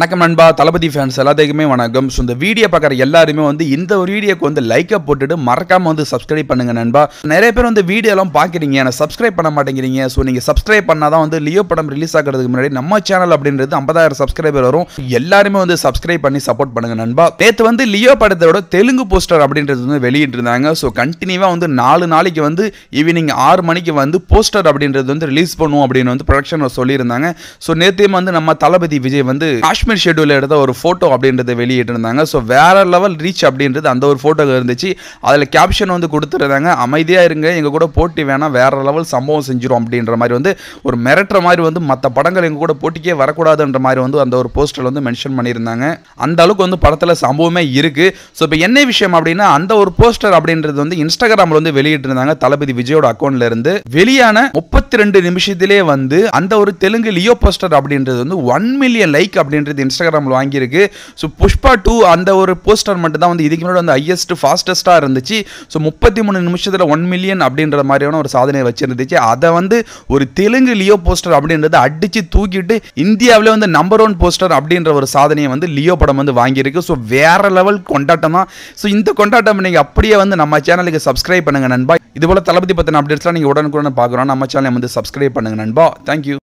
வணக்கம் நண்பா தளபதி ஃபேன்ஸ் எல்லாத்துக்குமே வணக்கம் ஸோ இந்த வீடியோ பார்க்குற எல்லாருமே வந்து இந்த ஒரு வீடியோக்கு வந்து லைக்கை போட்டுட்டு மறக்காமல் வந்து சப்ஸ்கிரைப் பண்ணுங்க நண்பா நிறைய பேர் வந்து வீடியோலாம் பார்க்குறீங்க ஆனால் சப்ஸ்கிரைப் பண்ண மாட்டேங்கிறீங்க ஸோ நீங்கள் சப்ஸ்கிரைப் பண்ணால் தான் வந்து லியோ படம் ரிலீஸ் ஆகிறதுக்கு முன்னாடி நம்ம சேனல் அப்படின்றது ஐம்பதாயிரம் சப்ஸ்கிரைபர் வரும் எல்லாருமே வந்து சப்ஸ்கிரைப் பண்ணி சப்போர்ட் பண்ணுங்கள் நண்பா நேற்று வந்து லியோ படத்தோட தெலுங்கு போஸ்டர் அப்படின்றது வந்து வெளியிட்டிருந்தாங்க ஸோ கண்டினியூவாக வந்து நாலு நாளைக்கு வந்து ஈவினிங் ஆறு மணிக்கு வந்து போஸ்டர் அப்படின்றது வந்து ரிலீஸ் பண்ணுவோம் அப்படின்னு வந்து ப்ரொடக்ஷன் சொல்லியிருந்தாங்க ஸோ நேற்றையும் வந்து நம்ம தளபதி விஜய் வந்து காஷ்மீர் ட்ரீட்மெண்ட் ஷெடியூல் எடுத்த ஒரு ஃபோட்டோ அப்படின்றத வெளியிட்டிருந்தாங்க ஸோ வேற லெவல் ரீச் அப்படின்றது அந்த ஒரு ஃபோட்டோ இருந்துச்சு அதில் கேப்ஷன் வந்து கொடுத்துருந்தாங்க அமைதியாக இருங்க எங்கள் கூட போட்டி வேணாம் வேற லெவல் சம்பவம் செஞ்சிடும் அப்படின்ற மாதிரி வந்து ஒரு மிரட்டுற மாதிரி வந்து மற்ற படங்கள் எங்கள் கூட போட்டிக்கே வரக்கூடாதுன்ற மாதிரி வந்து அந்த ஒரு போஸ்டர் வந்து மென்ஷன் பண்ணியிருந்தாங்க அந்த அளவுக்கு வந்து படத்தில் சம்பவமே இருக்குது ஸோ இப்போ என்ன விஷயம் அப்படின்னா அந்த ஒரு போஸ்டர் அப்படின்றது வந்து இன்ஸ்டாகிராமில் வந்து வெளியிட்டிருந்தாங்க தளபதி விஜயோட அக்கௌண்ட்ல இருந்து வெளியான முப்பத்தி ரெண்டு நிமிஷத்திலே வந்து அந்த ஒரு தெலுங்கு லியோ போஸ்டர் அப்படின்றது வந்து ஒன் மில்லியன் லைக் அப்படின்றது நேற்று இன்ஸ்டாகிராமில் வாங்கியிருக்கு ஸோ புஷ்பா டூ அந்த ஒரு போஸ்டர் மட்டும் தான் வந்து இதுக்கு முன்னாடி வந்து ஹையஸ்ட் ஃபாஸ்டஸ்ட்டாக இருந்துச்சு ஸோ முப்பத்தி மூணு நிமிஷத்தில் ஒன் மில்லியன் அப்படின்ற மாதிரியான ஒரு சாதனை வச்சுருந்துச்சு அதை வந்து ஒரு தெலுங்கு லியோ போஸ்டர் அப்படின்றத அடித்து தூக்கிட்டு இந்தியாவில் வந்து நம்பர் ஒன் போஸ்டர் அப்படின்ற ஒரு சாதனையை வந்து லியோ படம் வந்து வாங்கியிருக்கு ஸோ வேற லெவல் கொண்டாட்டம் தான் ஸோ இந்த கொண்டாட்டம் நீங்கள் அப்படியே வந்து நம்ம சேனலுக்கு சப்ஸ்கிரைப் பண்ணுங்கள் நண்பா இது போல் தளபதி பற்றின அப்டேட்ஸ்லாம் நீங்கள் உடனுக்குடன் பார்க்குறோம் நம்ம சேனலை வந்து சப்ஸ்கிரைப் பண்ணுங்கள் நண்பா தேங்க்யூ